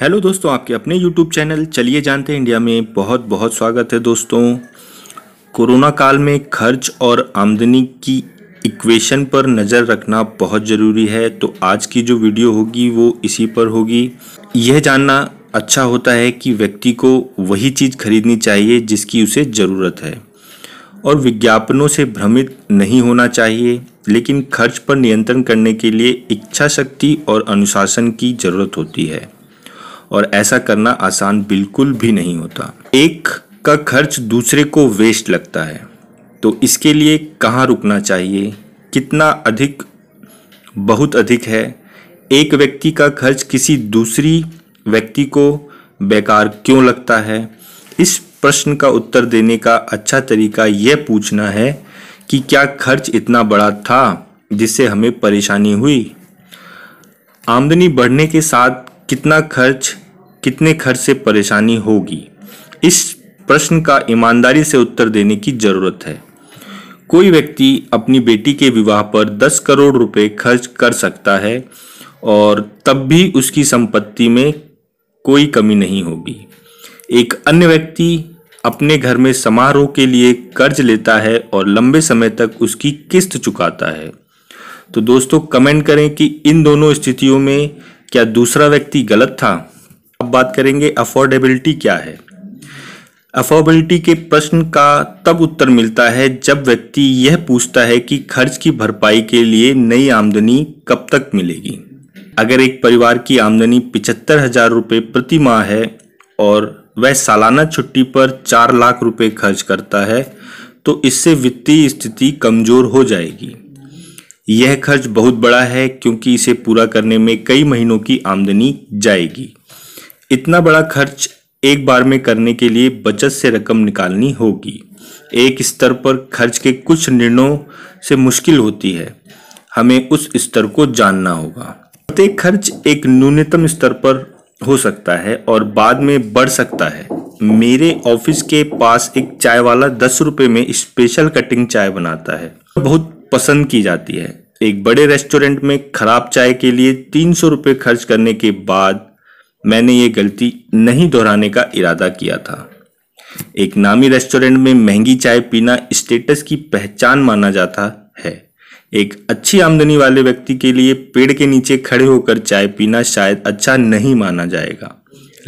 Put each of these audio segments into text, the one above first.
hello दोस्तों आपके अपने यूट्यूब चैनल चलिए जानते हैं इंडिया में बहुत बहुत स्वागत है दोस्तों कोरोना काल में खर्च और आमदनी की इक्वेशन पर नज़र रखना बहुत ज़रूरी है तो आज की जो वीडियो होगी वो इसी पर होगी यह जानना अच्छा होता है कि व्यक्ति को वही चीज़ खरीदनी चाहिए जिसकी उसे ज़रूरत है और विज्ञापनों से भ्रमित नहीं होना चाहिए लेकिन खर्च पर नियंत्रण करने के लिए इच्छा शक्ति और अनुशासन की ज़रूरत होती है और ऐसा करना आसान बिल्कुल भी नहीं होता एक का खर्च दूसरे को वेस्ट लगता है तो इसके लिए कहाँ रुकना चाहिए कितना अधिक बहुत अधिक है एक व्यक्ति का खर्च किसी दूसरी व्यक्ति को बेकार क्यों लगता है इस प्रश्न का उत्तर देने का अच्छा तरीका यह पूछना है कि क्या खर्च इतना बड़ा था जिससे हमें परेशानी हुई आमदनी बढ़ने के साथ कितना खर्च कितने खर्च से परेशानी होगी इस प्रश्न का ईमानदारी से उत्तर देने की ज़रूरत है कोई व्यक्ति अपनी बेटी के विवाह पर 10 करोड़ रुपए खर्च कर सकता है और तब भी उसकी संपत्ति में कोई कमी नहीं होगी एक अन्य व्यक्ति अपने घर में समारोह के लिए कर्ज लेता है और लंबे समय तक उसकी किस्त चुकाता है तो दोस्तों कमेंट करें कि इन दोनों स्थितियों में क्या दूसरा व्यक्ति गलत था अब बात करेंगे अफोर्डेबिलिटी क्या है अफोर्डेबिलिटी के प्रश्न का तब उत्तर मिलता है जब व्यक्ति यह पूछता है कि खर्च की भरपाई के लिए नई आमदनी कब तक मिलेगी अगर एक परिवार की आमदनी पिचहत्तर हजार रुपये प्रति माह है और वह सालाना छुट्टी पर चार लाख रुपए खर्च करता है तो इससे वित्तीय स्थिति कमजोर हो जाएगी यह खर्च बहुत बड़ा है क्योंकि इसे पूरा करने में कई महीनों की आमदनी जाएगी इतना बड़ा खर्च एक बार में करने के लिए बचत से रकम निकालनी होगी एक स्तर पर खर्च के कुछ निर्णयों से मुश्किल होती है हमें उस स्तर को जानना होगा प्रत्येक खर्च एक न्यूनतम स्तर पर हो सकता है और बाद में बढ़ सकता है मेरे ऑफिस के पास एक चाय वाला दस रुपए में स्पेशल कटिंग चाय बनाता है बहुत पसंद की जाती है एक बड़े रेस्टोरेंट में खराब चाय के लिए तीन सौ रुपये खर्च करने के बाद मैंने ये गलती नहीं दोहराने का इरादा किया था एक नामी रेस्टोरेंट में महंगी चाय पीना स्टेटस की पहचान माना जाता है एक अच्छी आमदनी वाले व्यक्ति के लिए पेड़ के नीचे खड़े होकर चाय पीना शायद अच्छा नहीं माना जाएगा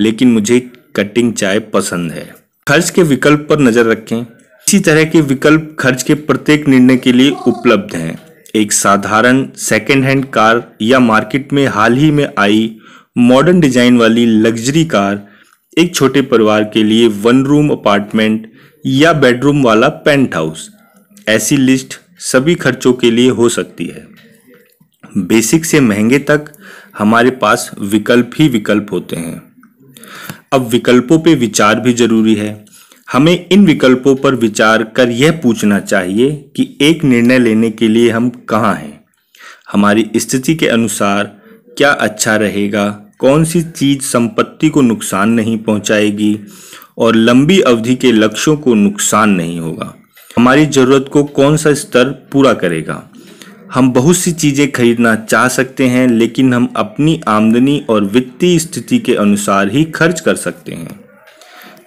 लेकिन मुझे कटिंग चाय पसंद है खर्च के विकल्प पर नज़र रखें इसी तरह के विकल्प खर्च के प्रत्येक निर्णय के लिए उपलब्ध हैं एक साधारण सेकेंड हैंड कार या मार्केट में हाल ही में आई मॉडर्न डिजाइन वाली लग्जरी कार एक छोटे परिवार के लिए वन रूम अपार्टमेंट या बेडरूम वाला पेंट हाउस ऐसी लिस्ट सभी खर्चों के लिए हो सकती है बेसिक से महंगे तक हमारे पास विकल्प ही विकल्प होते हैं अब विकल्पों पर विचार भी जरूरी है हमें इन विकल्पों पर विचार कर यह पूछना चाहिए कि एक निर्णय लेने के लिए हम कहाँ हैं हमारी स्थिति के अनुसार क्या अच्छा रहेगा कौन सी चीज संपत्ति को नुकसान नहीं पहुंचाएगी और लंबी अवधि के लक्ष्यों को नुकसान नहीं होगा हमारी ज़रूरत को कौन सा स्तर पूरा करेगा हम बहुत सी चीज़ें खरीदना चाह सकते हैं लेकिन हम अपनी आमदनी और वित्तीय स्थिति के अनुसार ही खर्च कर सकते हैं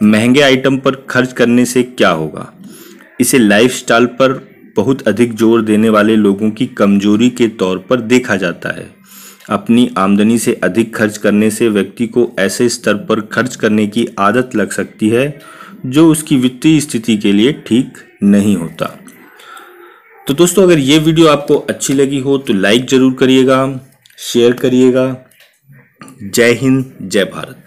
महंगे आइटम पर खर्च करने से क्या होगा इसे लाइफस्टाइल पर बहुत अधिक जोर देने वाले लोगों की कमजोरी के तौर पर देखा जाता है अपनी आमदनी से अधिक खर्च करने से व्यक्ति को ऐसे स्तर पर खर्च करने की आदत लग सकती है जो उसकी वित्तीय स्थिति के लिए ठीक नहीं होता तो दोस्तों अगर ये वीडियो आपको अच्छी लगी हो तो लाइक ज़रूर करिएगा शेयर करिएगा जय हिंद जय भारत